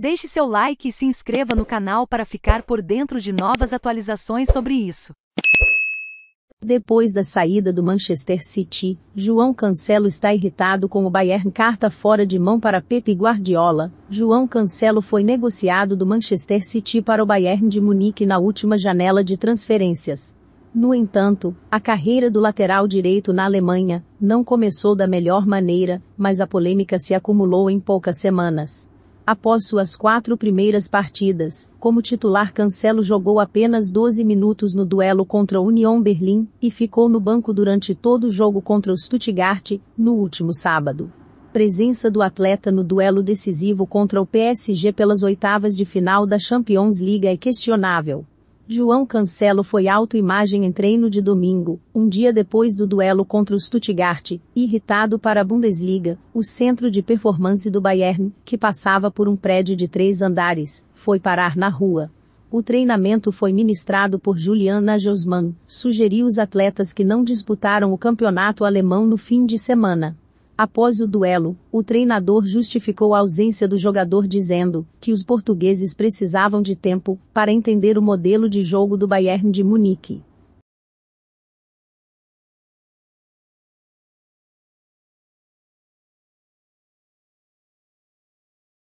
Deixe seu like e se inscreva no canal para ficar por dentro de novas atualizações sobre isso. Depois da saída do Manchester City, João Cancelo está irritado com o Bayern carta fora de mão para Pepe Guardiola. João Cancelo foi negociado do Manchester City para o Bayern de Munique na última janela de transferências. No entanto, a carreira do lateral direito na Alemanha não começou da melhor maneira, mas a polêmica se acumulou em poucas semanas. Após suas quatro primeiras partidas, como titular Cancelo jogou apenas 12 minutos no duelo contra a Union Berlim e ficou no banco durante todo o jogo contra o Stuttgart, no último sábado presença do atleta no duelo decisivo contra o PSG pelas oitavas de final da Champions League é questionável, João Cancelo foi autoimagem em treino de domingo, um dia depois do duelo contra o Stuttgart, irritado para a Bundesliga, o centro de performance do Bayern, que passava por um prédio de três andares, foi parar na rua. O treinamento foi ministrado por Juliana Josman, sugeriu os atletas que não disputaram o campeonato alemão no fim de semana. Após o duelo, o treinador justificou a ausência do jogador dizendo que os portugueses precisavam de tempo para entender o modelo de jogo do Bayern de Munique.